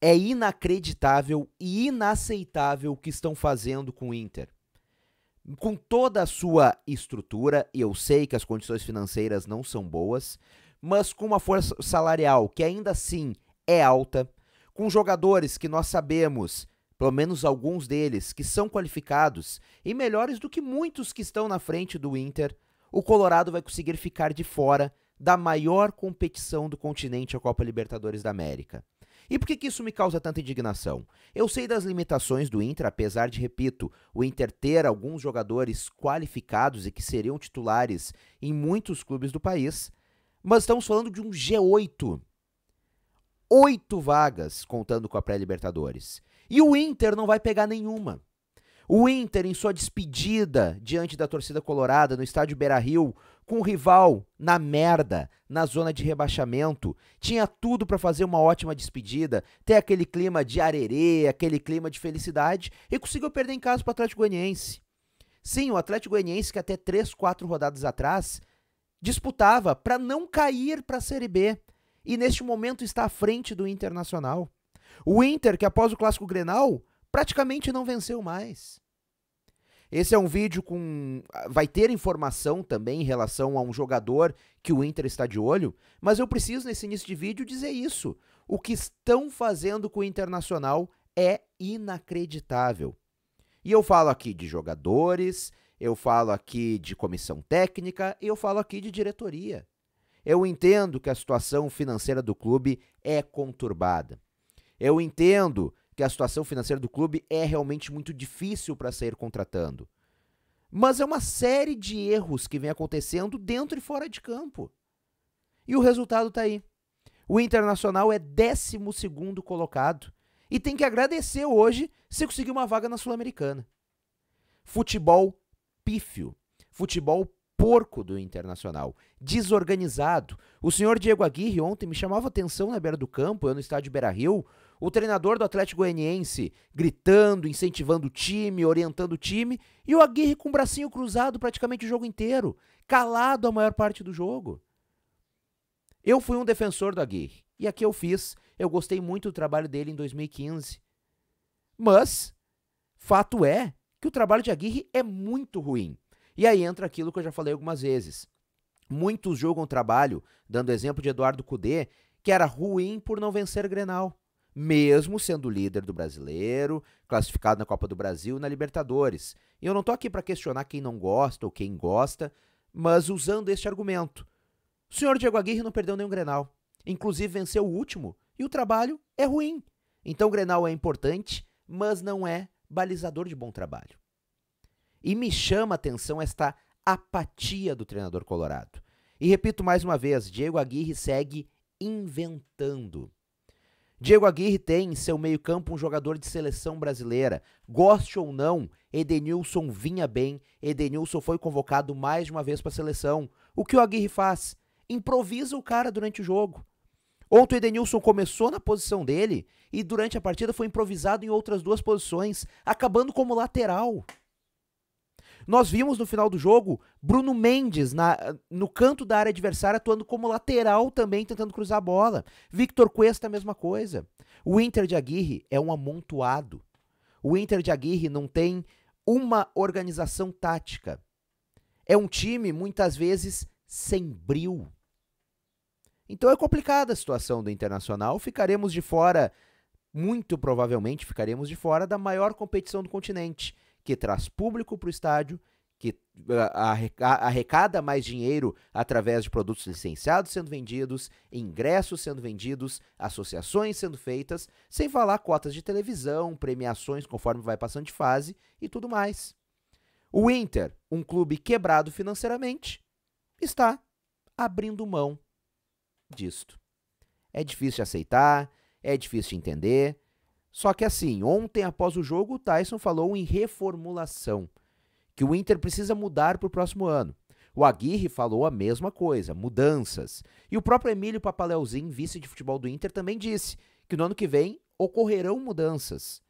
É inacreditável e inaceitável o que estão fazendo com o Inter. Com toda a sua estrutura, e eu sei que as condições financeiras não são boas, mas com uma força salarial que ainda assim é alta, com jogadores que nós sabemos, pelo menos alguns deles, que são qualificados e melhores do que muitos que estão na frente do Inter, o Colorado vai conseguir ficar de fora da maior competição do continente, a Copa Libertadores da América. E por que, que isso me causa tanta indignação? Eu sei das limitações do Inter, apesar de, repito, o Inter ter alguns jogadores qualificados e que seriam titulares em muitos clubes do país, mas estamos falando de um G8. Oito vagas contando com a pré-Libertadores. E o Inter não vai pegar nenhuma. O Inter, em sua despedida diante da torcida colorada no estádio Beira Rio, com o rival na merda, na zona de rebaixamento, tinha tudo para fazer uma ótima despedida, ter aquele clima de arerê, aquele clima de felicidade, e conseguiu perder em casa para o Atlético Goianiense. Sim, o Atlético Goianiense, que até 3, 4 rodadas atrás disputava para não cair para a Série B, e neste momento está à frente do Internacional. O Inter, que após o Clássico Grenal, praticamente não venceu mais. Esse é um vídeo com. Vai ter informação também em relação a um jogador que o Inter está de olho, mas eu preciso, nesse início de vídeo, dizer isso. O que estão fazendo com o Internacional é inacreditável. E eu falo aqui de jogadores, eu falo aqui de comissão técnica, eu falo aqui de diretoria. Eu entendo que a situação financeira do clube é conturbada. Eu entendo que a situação financeira do clube é realmente muito difícil para sair contratando. Mas é uma série de erros que vem acontecendo dentro e fora de campo. E o resultado está aí. O Internacional é 12 colocado e tem que agradecer hoje se conseguir uma vaga na Sul-Americana. Futebol pífio, futebol porco do Internacional, desorganizado. O senhor Diego Aguirre ontem me chamava atenção na beira do campo, eu no estádio Beira-Rio, o treinador do Atlético Goianiense gritando, incentivando o time, orientando o time, e o Aguirre com o bracinho cruzado praticamente o jogo inteiro, calado a maior parte do jogo. Eu fui um defensor do Aguirre, e aqui eu fiz, eu gostei muito do trabalho dele em 2015. Mas, fato é que o trabalho de Aguirre é muito ruim. E aí entra aquilo que eu já falei algumas vezes. Muitos jogam trabalho, dando exemplo de Eduardo Cudê, que era ruim por não vencer Grenal mesmo sendo líder do brasileiro, classificado na Copa do Brasil e na Libertadores. E eu não estou aqui para questionar quem não gosta ou quem gosta, mas usando este argumento. O senhor Diego Aguirre não perdeu nenhum Grenal. Inclusive venceu o último, e o trabalho é ruim. Então o Grenal é importante, mas não é balizador de bom trabalho. E me chama a atenção esta apatia do treinador colorado. E repito mais uma vez, Diego Aguirre segue inventando. Diego Aguirre tem em seu meio-campo um jogador de seleção brasileira. Goste ou não, Edenilson vinha bem. Edenilson foi convocado mais de uma vez para a seleção. O que o Aguirre faz? Improvisa o cara durante o jogo. Ontem o Edenilson começou na posição dele e durante a partida foi improvisado em outras duas posições, acabando como lateral. Nós vimos no final do jogo Bruno Mendes na, no canto da área adversária atuando como lateral também, tentando cruzar a bola. Victor Cuesta, a mesma coisa. O Inter de Aguirre é um amontoado. O Inter de Aguirre não tem uma organização tática. É um time, muitas vezes, sem brilho. Então é complicada a situação do Internacional. Ficaremos de fora, muito provavelmente ficaremos de fora da maior competição do continente que traz público para o estádio, que ah, arrecada mais dinheiro através de produtos licenciados sendo vendidos, ingressos sendo vendidos, associações sendo feitas, sem falar cotas de televisão, premiações conforme vai passando de fase e tudo mais. O Inter, um clube quebrado financeiramente, está abrindo mão disto. É difícil de aceitar, é difícil de entender, só que assim, ontem após o jogo, o Tyson falou em reformulação, que o Inter precisa mudar para o próximo ano. O Aguirre falou a mesma coisa, mudanças. E o próprio Emílio Papaleuzinho, vice de futebol do Inter, também disse que no ano que vem ocorrerão mudanças.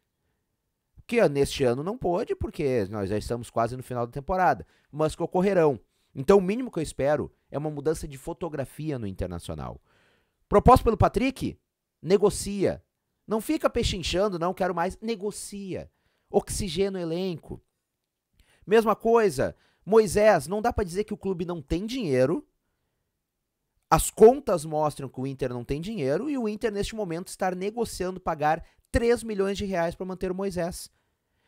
Que neste ano não pôde, porque nós já estamos quase no final da temporada, mas que ocorrerão. Então o mínimo que eu espero é uma mudança de fotografia no Internacional. Proposto pelo Patrick? Negocia, não fica pechinchando, não quero mais. Negocia. Oxigênio o elenco. Mesma coisa, Moisés, não dá para dizer que o clube não tem dinheiro. As contas mostram que o Inter não tem dinheiro e o Inter, neste momento, está negociando pagar 3 milhões de reais para manter o Moisés.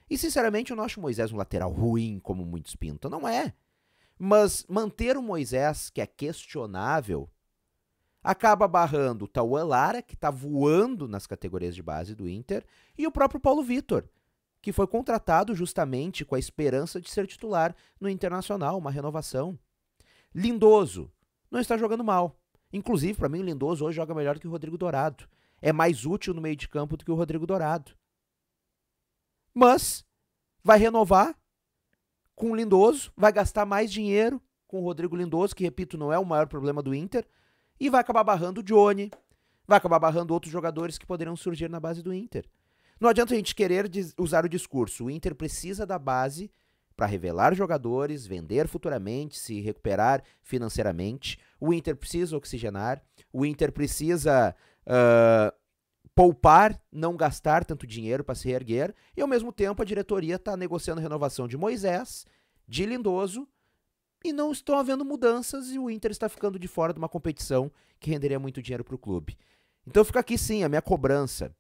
E, sinceramente, eu não acho o Moisés um lateral ruim, como muitos pintam. Não é. Mas manter o Moisés, que é questionável, acaba barrando o Tauan Lara, que está voando nas categorias de base do Inter, e o próprio Paulo Vitor, que foi contratado justamente com a esperança de ser titular no Internacional, uma renovação. Lindoso não está jogando mal. Inclusive, para mim, o Lindoso hoje joga melhor que o Rodrigo Dourado. É mais útil no meio de campo do que o Rodrigo Dourado. Mas vai renovar com o Lindoso, vai gastar mais dinheiro com o Rodrigo Lindoso, que, repito, não é o maior problema do Inter, e vai acabar barrando o Johnny, vai acabar barrando outros jogadores que poderão surgir na base do Inter. Não adianta a gente querer usar o discurso. O Inter precisa da base para revelar jogadores, vender futuramente, se recuperar financeiramente. O Inter precisa oxigenar, o Inter precisa uh, poupar, não gastar tanto dinheiro para se reerguer. E ao mesmo tempo a diretoria está negociando a renovação de Moisés, de Lindoso e não estão havendo mudanças e o Inter está ficando de fora de uma competição que renderia muito dinheiro para o clube. Então fica aqui sim a minha cobrança,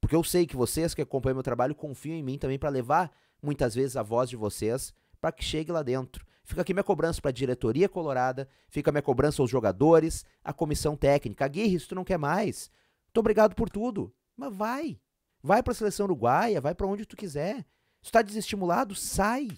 porque eu sei que vocês que acompanham meu trabalho confiam em mim também para levar muitas vezes a voz de vocês para que chegue lá dentro. Fica aqui minha cobrança para a diretoria colorada, fica minha cobrança aos jogadores, à comissão técnica. Aguirre, se tu não quer mais, muito obrigado por tudo, mas vai. Vai para a seleção uruguaia, vai para onde tu quiser. Se está desestimulado, sai.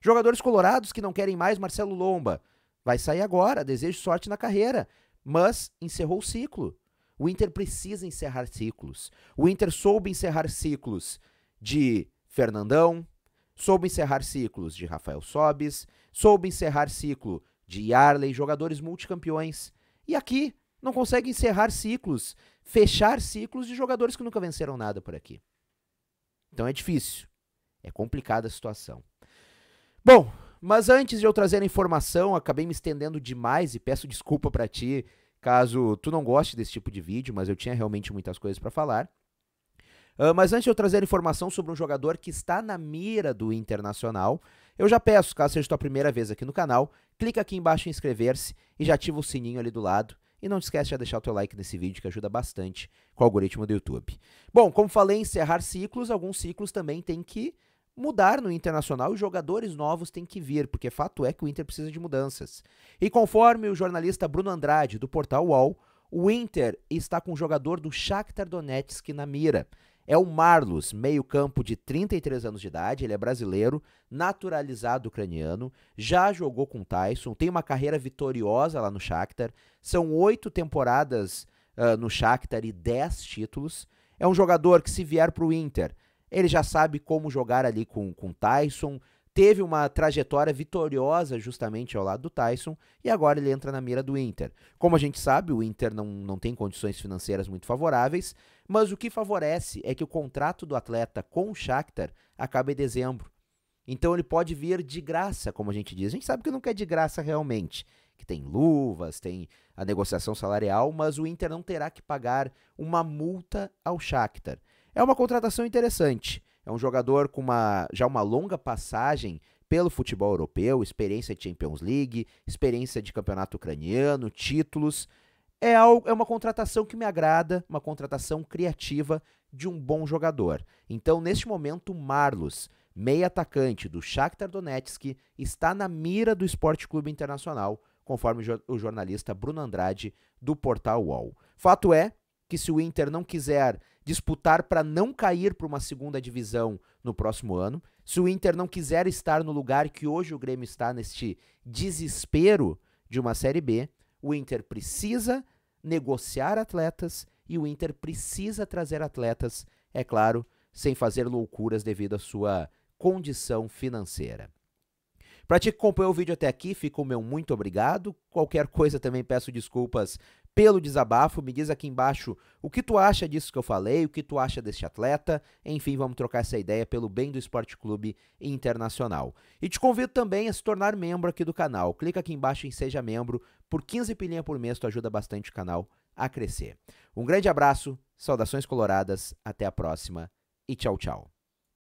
Jogadores colorados que não querem mais Marcelo Lomba. Vai sair agora, desejo sorte na carreira. Mas encerrou o ciclo. O Inter precisa encerrar ciclos. O Inter soube encerrar ciclos de Fernandão, soube encerrar ciclos de Rafael Sobes, soube encerrar ciclo de Yarley, jogadores multicampeões. E aqui não consegue encerrar ciclos, fechar ciclos de jogadores que nunca venceram nada por aqui. Então é difícil. É complicada a situação. Bom, mas antes de eu trazer a informação, acabei me estendendo demais e peço desculpa para ti caso tu não goste desse tipo de vídeo, mas eu tinha realmente muitas coisas para falar. Uh, mas antes de eu trazer a informação sobre um jogador que está na mira do Internacional, eu já peço, caso seja tua primeira vez aqui no canal, clica aqui embaixo em inscrever-se e já ativa o sininho ali do lado. E não esquece de deixar o teu like nesse vídeo que ajuda bastante com o algoritmo do YouTube. Bom, como falei, encerrar ciclos, alguns ciclos também tem que mudar no Internacional e jogadores novos têm que vir, porque fato é que o Inter precisa de mudanças. E conforme o jornalista Bruno Andrade, do portal UOL, o Inter está com o jogador do Shakhtar Donetsk na mira. É o Marlos, meio-campo de 33 anos de idade, ele é brasileiro, naturalizado ucraniano, já jogou com Tyson, tem uma carreira vitoriosa lá no Shakhtar, são oito temporadas uh, no Shakhtar e dez títulos. É um jogador que, se vier para o Inter, ele já sabe como jogar ali com o Tyson, teve uma trajetória vitoriosa justamente ao lado do Tyson e agora ele entra na mira do Inter. Como a gente sabe, o Inter não, não tem condições financeiras muito favoráveis, mas o que favorece é que o contrato do atleta com o Shakhtar acabe em dezembro. Então ele pode vir de graça, como a gente diz. A gente sabe que não quer de graça realmente, que tem luvas, tem a negociação salarial, mas o Inter não terá que pagar uma multa ao Shakhtar. É uma contratação interessante. É um jogador com uma, já uma longa passagem pelo futebol europeu, experiência de Champions League, experiência de campeonato ucraniano, títulos. É, algo, é uma contratação que me agrada, uma contratação criativa de um bom jogador. Então, neste momento, Marlos, meia atacante do Shakhtar Donetsk, está na mira do Esporte Clube Internacional, conforme o jornalista Bruno Andrade do portal UOL. Fato é que se o Inter não quiser disputar para não cair para uma segunda divisão no próximo ano, se o Inter não quiser estar no lugar que hoje o Grêmio está neste desespero de uma Série B, o Inter precisa negociar atletas e o Inter precisa trazer atletas, é claro, sem fazer loucuras devido à sua condição financeira. Para ti que acompanhou o vídeo até aqui, fica o meu muito obrigado. Qualquer coisa também peço desculpas pelo desabafo. Me diz aqui embaixo o que tu acha disso que eu falei, o que tu acha deste atleta. Enfim, vamos trocar essa ideia pelo bem do Esporte Clube Internacional. E te convido também a se tornar membro aqui do canal. Clica aqui embaixo em Seja Membro. Por 15 pilinha por mês, tu ajuda bastante o canal a crescer. Um grande abraço, saudações coloradas, até a próxima e tchau, tchau.